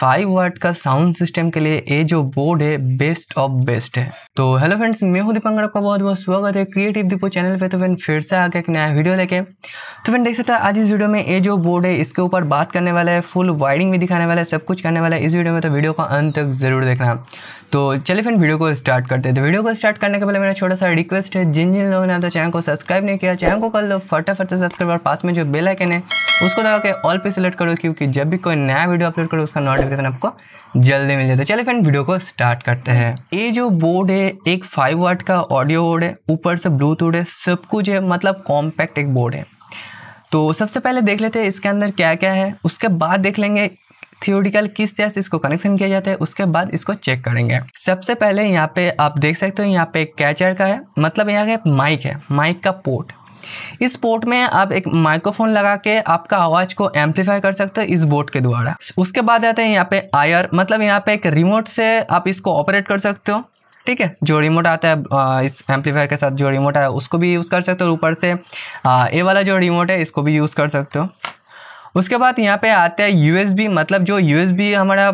Five वाट का sound system के लिए ये जो बोर्ड है बेस्ट ऑफ बेस्ट है तो हेलो फ्रेंड्स मैं हूं दीपांगड़ आपका बहुत बहुत स्वागत है क्रिएटिव दीपो चैनल पे तो फ्रेंड फिर से आके एक नया वीडियो लेके तो फ्रेंड देख सकते हैं आज इस वीडियो में ये जो बोर्ड है इसके ऊपर बात करने वाला है फुल वायरिंग भी दिखाने वाला है सब कुछ करने वाला है इस वीडियो में तो वीडियो का अंत तक जरूर देखना तो चलिए फ्रेंड वीडियो को स्टार्ट करते हैं तो वीडियो को स्टार्ट करने के पहले मेरा छोटा सा रिक्वेस्ट है जिन जिन लोगों ने तो चैनल को सब्सक्राइब नहीं किया चैनल को कर लो फटाफट से सब्सक्राइब और पास में जो बेलाइकन है उसको दबा के ऑल पे सेलेक्ट करो क्योंकि जब भी कोई नया वीडियो अपलोड करो उसका नोटिफिकेशन आपको जल्दी मिल जाता है चलिए फ्रेंड वीडियो को स्टार्ट करते हैं ये जो बोर्ड है एक फाइव वाट का ऑडियो बोर्ड है ऊपर से ब्लूटूथ है सब कुछ है मतलब कॉम्पैक्ट एक बोर्ड है तो सबसे पहले देख लेते हैं इसके अंदर क्या क्या है उसके बाद देख लेंगे थियोरिटिकल किस तरह से इसको कनेक्शन किया जाता है उसके बाद इसको चेक करेंगे सबसे पहले यहाँ पे आप देख सकते हो यहाँ पे एक कैचर का है मतलब यहाँ का माइक है माइक का पोर्ट इस पोर्ट में आप एक माइक्रोफोन लगा के आपका आवाज़ को एम्पलीफाई कर सकते हो इस बोर्ड के द्वारा उसके बाद आते हैं यहाँ पे आयर मतलब यहाँ पे एक रिमोट से आप इसको ऑपरेट कर सकते हो ठीक है जो रिमोट आता है इस एम्पलीफायर के साथ जो रिमोट है उसको भी यूज़ कर सकते हो ऊपर से ए वाला जो रिमोट है इसको भी यूज़ कर सकते हो उसके बाद यहाँ पे आता है यू मतलब जो यू हमारा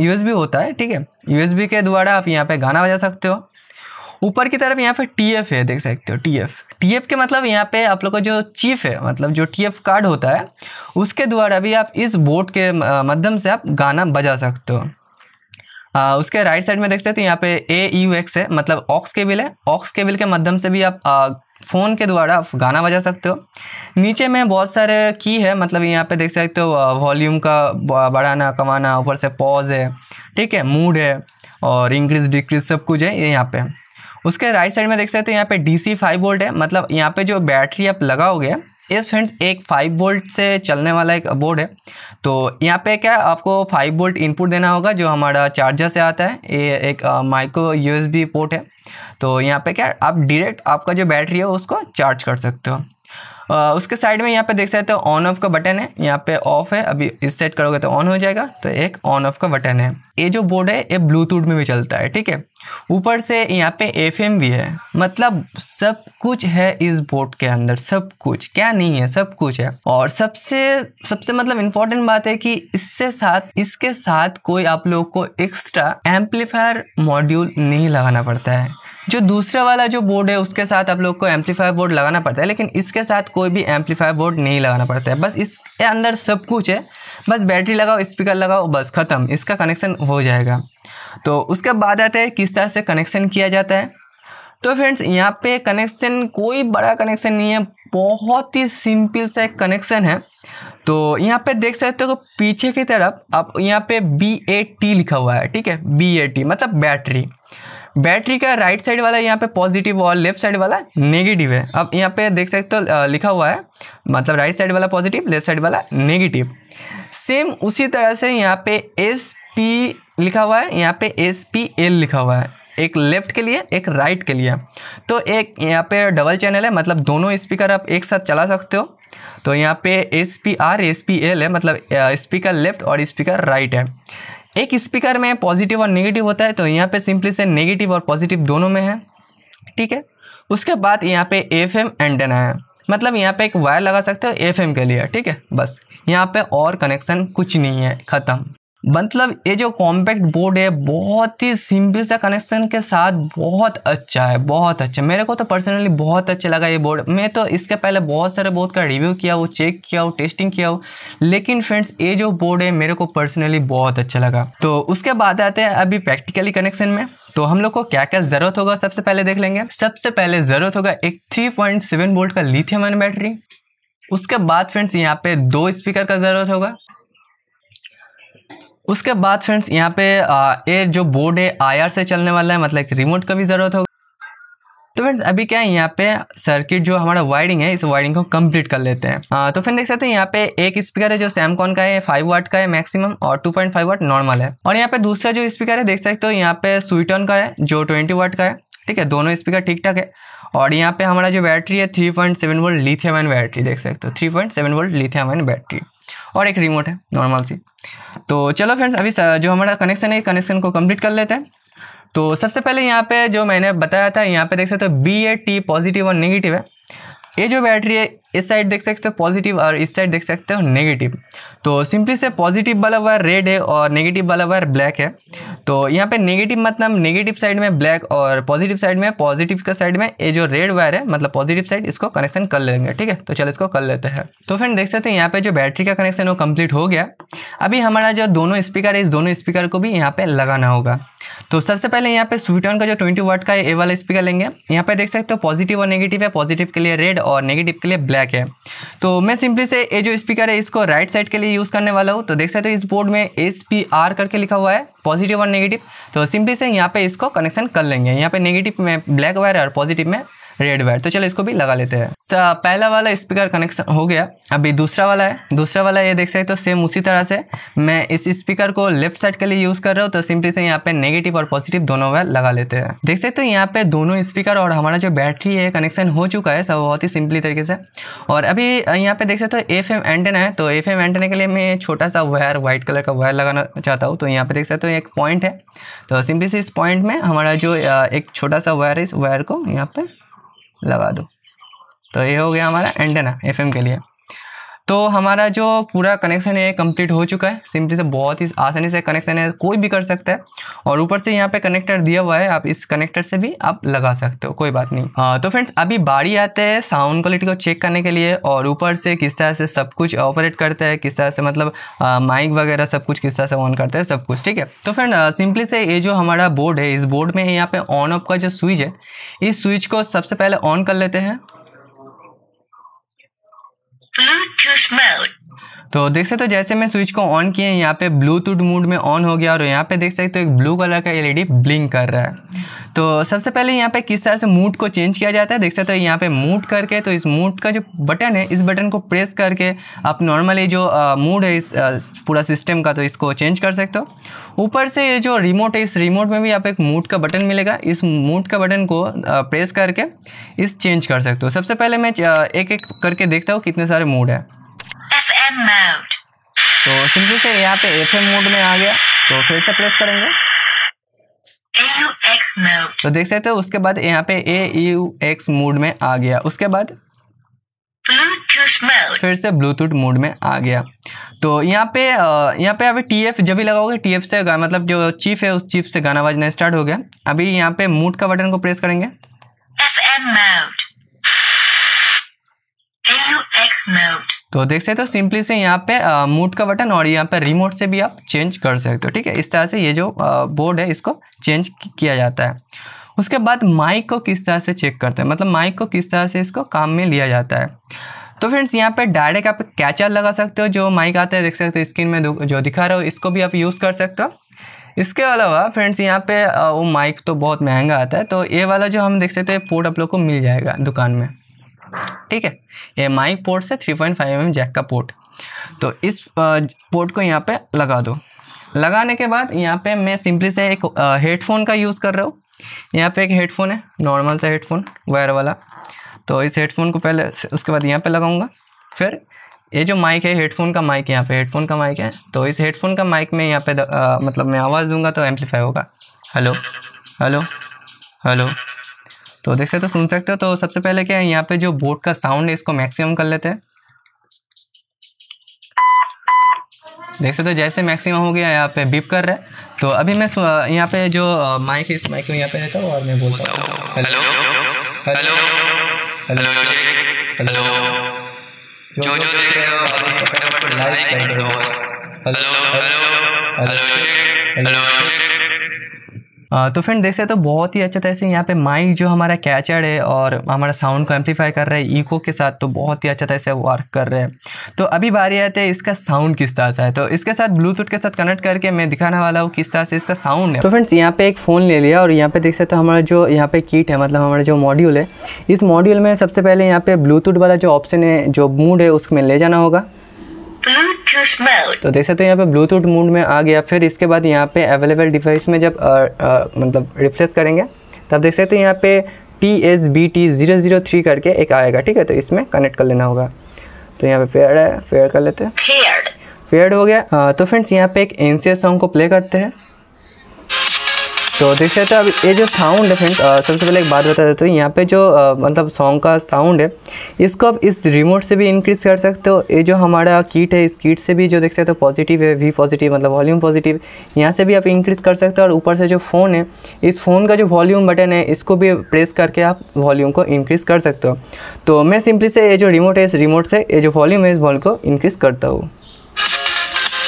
यू होता है ठीक है यू के द्वारा आप यहाँ पे गाना बजा सकते हो ऊपर की तरफ यहाँ पे टी एफ है देख सकते हो टी एफ टी एफ के मतलब यहाँ पे आप लोग का जो चीफ है मतलब जो टी एफ कार्ड होता है उसके द्वारा भी आप इस बोर्ड के माध्यम से आप गाना बजा सकते हो आ, उसके राइट साइड में देख सकते हो यहाँ पे ए यू एक्स है मतलब ऑक्स केबिल है ऑक्स केबिल के माध्यम से भी आप आ, फ़ोन के द्वारा आप गाना बजा सकते हो नीचे में बहुत सारे की है मतलब यहाँ पे देख सकते हो वॉल्यूम का बढ़ाना कमाना ऊपर से पॉज है ठीक है मूड है और इंक्रीज डिक्रीज सब कुछ है यहाँ पे उसके राइट साइड में देख सकते हैं यहाँ पे डी सी फाइव वोल्ट है मतलब यहाँ पे जो बैटरी आप लगाओगे ये फ्रेंड्स एक फाइव वोल्ट से चलने वाला एक बोर्ड है तो यहाँ पे क्या है आपको फाइव वोल्ट इनपुट देना होगा जो हमारा चार्जर से आता है ये एक माइक्रो यूएसबी पोर्ट है तो यहाँ पे क्या आप डायरेक्ट आपका जो बैटरी है उसको चार्ज कर सकते हो उसके साइड में यहाँ पे देख सकते हो ऑन ऑफ का बटन है यहाँ पे ऑफ है अभी इस सेट करोगे तो ऑन हो जाएगा तो एक ऑन ऑफ का बटन है ये जो बोर्ड है ये ब्लूटूथ में भी चलता है ठीक है ऊपर से यहाँ पे एफ भी है मतलब सब कुछ है इस बोर्ड के अंदर सब कुछ क्या नहीं है सब कुछ है और सबसे सबसे मतलब इम्पोर्टेंट बात है कि इससे साथ इसके साथ कोई आप लोग को एक्स्ट्रा एम्पलीफायर मॉड्यूल नहीं लगाना पड़ता है जो दूसरा वाला जो बोर्ड है उसके साथ आप लोग को एम्पलीफायर बोर्ड लगाना पड़ता है लेकिन इसके साथ कोई भी एम्पलीफायर बोर्ड नहीं लगाना पड़ता है बस इसके अंदर सब कुछ है बस बैटरी लगाओ स्पीकर लगाओ बस ख़त्म इसका कनेक्शन हो जाएगा तो उसके बाद आता है किस तरह से कनेक्शन किया जाता है तो फ्रेंड्स यहाँ पे कनेक्शन कोई बड़ा कनेक्शन नहीं है बहुत ही सिंपल सा एक कनेक्शन है तो यहाँ पे देख सकते हो पीछे की तरफ आप यहाँ पे बी ए टी लिखा हुआ है ठीक है बी ए टी मतलब बैटरी बैटरी का राइट साइड वाला यहाँ पे पॉजिटिव और लेफ्ट साइड वाला नेगेटिव है अब यहाँ पे देख सकते हो लिखा हुआ है मतलब राइट साइड वाला पॉजिटिव लेफ्ट साइड वाला नेगेटिव सेम उसी तरह से यहाँ पे एस पी लिखा हुआ है यहाँ पे एस पी एल लिखा हुआ है एक लेफ्ट के लिए एक राइट के लिए तो एक यहाँ पे डबल चैनल है मतलब दोनों स्पीकर आप एक साथ चला सकते हो तो यहाँ पे S P R S P L है मतलब स्पीकर लेफ्ट और स्पीकर राइट right राइट है एक स्पीकर में पॉजिटिव और नेगेटिव होता है तो यहाँ पे सिंपली से नेगेटिव और पॉजिटिव दोनों में है ठीक है उसके बाद यहाँ पे एफ एम एंटेना है मतलब यहाँ पे एक वायर लगा सकते हो एफ के लिए ठीक है बस यहाँ पे और कनेक्शन कुछ नहीं है ख़त्म मतलब ये जो कॉम्पैक्ट बोर्ड है बहुत ही सिंपल सा कनेक्शन के साथ बहुत अच्छा है बहुत अच्छा मेरे को तो पर्सनली बहुत अच्छा लगा ये बोर्ड मैं तो इसके पहले बहुत सारे बोर्ड का रिव्यू किया हूँ चेक किया हूँ टेस्टिंग किया हूँ लेकिन फ्रेंड्स ये जो बोर्ड है मेरे को पर्सनली बहुत अच्छा लगा तो उसके बाद आते हैं अभी प्रैक्टिकली कनेक्शन में तो हम लोग को क्या क्या जरूरत होगा सबसे पहले देख लेंगे सबसे पहले जरूरत होगा एक थ्री पॉइंट का लिथियम आयन बैटरी उसके बाद फ्रेंड्स यहाँ पे दो स्पीकर का जरूरत होगा उसके बाद फ्रेंड्स यहाँ पे ये जो बोर्ड है आई से चलने वाला है मतलब रिमोट का भी ज़रूरत होगी तो फ्रेंड्स अभी क्या है यहाँ पे सर्किट जो हमारा वायरिंग है इस वायरिंग को कंप्लीट कर लेते हैं आ, तो फिर देख सकते हैं यहाँ पे एक स्पीकर है जो सैमकॉन का है फाइव वाट का है मैक्सिमम और two point five watt normal है और यहाँ पे दूसरा जो स्पीकर है देख सकते हो यहाँ पे स्वीटन का है जो ट्वेंटी वाट का है ठीक है दोनों स्पीकर ठीक ठाक है और यहाँ पे हमारा जो बैटरी है three point seven volt lithium battery देख सकते हो three point seven volt lithium battery और एक रिमोट है नॉर्मल सी तो चलो फ्रेंड्स अभी जो हमारा कनेक्शन है कनेक्शन को कंप्लीट कर लेते हैं तो सबसे पहले यहाँ पे जो मैंने बताया था यहाँ पे देख सकते हो बी ए टी पॉजिटिव और नेगेटिव है ये जो बैटरी है इस साइड देख सकते हो पॉजिटिव और इस साइड देख सकते हो नेगेटिव तो सिंपली से पॉजिटिव वाला वायर रेड है और नेगेटिव वाला वायर ब्लैक है तो यहाँ पे नेगेटिव मतलब नेगेटिव साइड में ब्लैक और पॉजिटिव साइड में पॉजिटिव का साइड में ये जो रेड वायर है मतलब पॉजिटिव साइड इसको कनेक्शन कर लेंगे ठीक है तो चलो इसको कर लेते हैं तो फ्रेंड देख सकते हैं यहाँ पे जो बैटरी का कनेक्शन वो कम्प्लीट हो गया अभी हमारा जो दोनों स्पीकर है इस दोनों स्पीकर को भी यहाँ पे लगाना होगा तो सबसे पहले यहाँ पे ऑन का जो 20 वाट का ए वाला स्पीकर लेंगे यहाँ पे देख सकते हो पॉजिटिव और नेगेटिव है पॉजिटिव के लिए रेड और नेगेटिव के लिए ब्लैक जैक है तो मैं सिंपली से ये जो स्पीकर है इसको राइट साइड के लिए यूज़ करने वाला हूँ तो देख सकते हो इस बोर्ड में एस पी आर करके लिखा हुआ है पॉजिटिव और नेगेटिव तो सिंपली से यहाँ पे इसको कनेक्शन कर लेंगे यहाँ पे नेगेटिव में ब्लैक वायर और पॉजिटिव में रेड वायर तो चलो इसको भी लगा लेते हैं पहला वाला स्पीकर कनेक्शन हो गया अभी दूसरा वाला है दूसरा वाला ये देख सकते हो तो सेम उसी तरह से मैं इस स्पीकर को लेफ्ट साइड के लिए यूज़ कर रहा हूँ तो सिंपली से यहाँ पे नेगेटिव और पॉजिटिव दोनों वायर लगा लेते हैं देख सकते हो तो यहाँ पे दोनों स्पीकर और हमारा जो बैटरी है कनेक्शन हो चुका है सब बहुत ही सिंपली तरीके से और अभी यहाँ पे देख सकते हो एफ एंटेना है तो एफ एम के लिए मैं छोटा सा वायर व्हाइट कलर का वायर लगाना चाहता हूँ तो यहाँ पे देख सकते हो एक पॉइंट है तो सिंपली से इस पॉइंट में हमारा जो एक छोटा सा वायर है इस वायर को यहाँ पर लगा दो तो ये हो गया हमारा एंटेना एफ के लिए तो हमारा जो पूरा कनेक्शन है कंप्लीट हो चुका है सिंपली से बहुत ही आसानी से कनेक्शन है कोई भी कर सकता है और ऊपर से यहाँ पे कनेक्टर दिया हुआ है आप इस कनेक्टर से भी आप लगा सकते हो कोई बात नहीं आ, हाँ, तो फ्रेंड्स अभी बाड़ी आते हैं साउंड क्वालिटी को चेक करने के लिए और ऊपर से किस तरह से सब कुछ ऑपरेट करता है किस तरह से मतलब माइक वगैरह सब कुछ किस तरह से ऑन करता है सब कुछ ठीक है तो फ्रेंड सिंपली से ये जो हमारा बोर्ड है इस बोर्ड में यहाँ पे ऑन ऑफ का जो स्विच है इस स्विच को सबसे पहले ऑन कर लेते हैं तो देख सकते हो जैसे मैं स्विच को ऑन किए यहाँ पे ब्लूटूथ मोड में ऑन हो गया और यहाँ पे देख सकते हो एक ब्लू कलर का एलईडी ब्लिंक कर रहा है तो सबसे पहले यहाँ पे किस तरह से मूड को चेंज किया जाता है देख सकते हो यहाँ पे मूड करके तो इस मूड का जो बटन है इस बटन को प्रेस करके आप नॉर्मली जो मूड है इस पूरा सिस्टम का तो इसको चेंज कर सकते हो ऊपर से ये जो रिमोट है इस रिमोट में भी आप एक मूड का बटन मिलेगा इस मूड का बटन को प्रेस करके इस चेंज कर सकते हो सबसे पहले मैं एक एक करके देखता हूँ कितने सारे मूड है एम मोड तो सिंपली से यहाँ पे एफ एम मोड में आ गया तो फिर से प्रेस करेंगे तो देख सकते हो उसके बाद यहाँ पे ए यू एक्स मोड में आ गया उसके बाद फिर से ब्लूटूथ मोड में आ गया तो यहाँ पे यहाँ पे अभी टी एफ जब भी लगाओगे टी एफ से मतलब जो चीफ है उस चीफ से गाना बजना स्टार्ट हो गया अभी यहाँ पे मूड का बटन को प्रेस करेंगे FM mode. AUX mode. तो देख सकते हो तो सिंपली से यहाँ पे मूड का बटन और यहाँ पे रिमोट से भी आप चेंज कर सकते हो ठीक है इस तरह से ये जो बोर्ड है इसको चेंज किया जाता है उसके बाद माइक को किस तरह से चेक करते हैं मतलब माइक को किस तरह से इसको काम में लिया जाता है तो फ्रेंड्स यहाँ पे डायरेक्ट आप कैचर लगा सकते हो जो माइक आता है देख सकते हो स्क्रीन में जो दिखा रहे हो इसको भी आप यूज़ कर सकते हो इसके अलावा फ्रेंड्स यहाँ पे वो माइक तो बहुत महंगा आता है तो ये वाला जो हम देख सकते हो पोर्ट आप लोग को मिल जाएगा दुकान में ठीक है ये माइक पोर्ट से 3.5 पॉइंट mm जैक का पोर्ट तो इस पोर्ट को यहाँ पे लगा दो लगाने के बाद यहाँ पे मैं सिंपली से एक हेडफोन का यूज़ कर रहा हूँ यहाँ पे एक हेडफोन है नॉर्मल सा हेडफोन वायर वाला तो इस हेडफोन को पहले उसके बाद यहाँ पे लगाऊंगा फिर ये जो माइक है हेडफोन का माइक है यहाँ पे हेडफोन का माइक है तो इस हेडफोन का माइक में यहाँ पे द, आ, मतलब मैं आवाज़ दूंगा तो एम्पलीफाई होगा हेलो हेलो हेलो तो देख सकते हो तो सुन सकते हो तो सबसे पहले क्या है यहाँ पे जो बोट का साउंड है इसको मैक्सिमम कर लेते हैं देख सकते हो तो जैसे मैक्सिमम हो गया यहाँ पे बीप कर रहा है तो अभी मैं यहाँ पे जो माइक है इस माइक को यहाँ पे रहता हूँ और मैं बोलता हूँ हेलो हेलो हेलो हेलो जो जो देख रहे हो तो फटाफट हेलो हेलो हेलो हेलो तो फ्रेंड देख सकते तो बहुत ही अच्छा तरह से यहाँ पे माइक जो हमारा कैचर है और हमारा साउंड को एम्पलीफाई कर रहा है ईको के साथ तो बहुत ही अच्छा तरह से वर्क कर रहे हैं तो अभी बारी आते हैं इसका साउंड किस तरह से है तो इसके साथ ब्लूटूथ के साथ कनेक्ट करके मैं दिखाने वाला हूँ किस तरह से इसका साउंड है तो फ्रेंड्स यहाँ पे एक फ़ोन ले लिया और यहाँ पे देख सकते तो हमारा जो यहाँ पे किट है मतलब हमारा जो मॉड्यूल है इस मॉड्यूल में सबसे पहले यहाँ पे ब्लूटूथ वाला जो ऑप्शन है जो मूड है उसमें ले जाना होगा ब्लूटूथ मोड तो देख सकते हो यहाँ पे ब्लूटूथ मोड में आ गया फिर इसके बाद यहाँ पे अवेलेबल डिवाइस में जब आ, आ, मतलब रिफ्रेश करेंगे तब देख सकते हो यहाँ पे T S B T zero zero three करके एक आएगा ठीक है तो इसमें कनेक्ट कर लेना होगा तो यहाँ पे फेयर है फेयर कर लेते हैं फेयर हो गया आ, तो फ्रेंड्स यहाँ पे एक एन सॉन्ग को प्ले करते हैं तो देख सकते हो अब ये जो साउंड है फ्रेंड सबसे पहले एक बात बता देते हूँ यहाँ पे जो आ, मतलब सॉन्ग का साउंड है इसको आप इस रिमोट से भी इंक्रीज़ कर सकते हो ये जो हमारा किट है इस किट से भी जो देख सकते हो पॉजिटिव है वी पॉजिटिव मतलब वॉल्यूम पॉजिटिव यहाँ से भी आप इंक्रीज़ कर सकते हो और ऊपर से जो फ़ोन है इस फ़ोन का जो वॉल्यूम बटन है इसको भी प्रेस करके आप वॉल्यूम को इंक्रीज़ कर सकते हो तो मैं सिंपली से ये जो रिमोट है इस रिमोट से ये जो वॉल्यूम है इस वॉल्यूम को इंक्रीज़ करता हूँ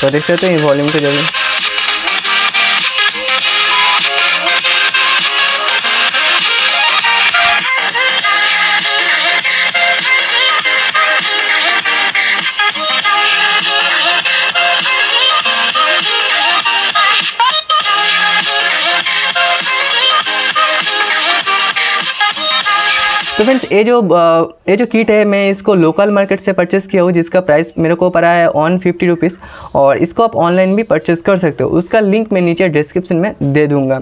तो देख सकते हो ये वॉल्यूम के जरिए फ्रेंड्स ये जो ये जो किट है मैं इसको लोकल मार्केट से परचेस किया हूँ जिसका प्राइस मेरे को पड़ा है ऑन फिफ्टी रुपीज़ और इसको आप ऑनलाइन भी परचेस कर सकते हो उसका लिंक मैं नीचे डिस्क्रिप्शन में दे दूँगा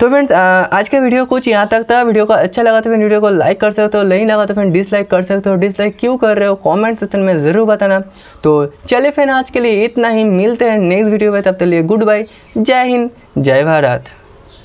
तो फ्रेंड्स आज का वीडियो कुछ यहाँ तक था वीडियो को अच्छा लगा तो फिर वीडियो को लाइक कर सकते हो नहीं लगा तो फिर डिसलाइक कर सकते हो डिसलाइक क्यों कर रहे हो कमेंट सेक्शन में ज़रूर बताना तो चले फिर आज के लिए इतना ही मिलते हैं नेक्स्ट वीडियो में तब तक लिए गुड बाय जय हिंद जय भारत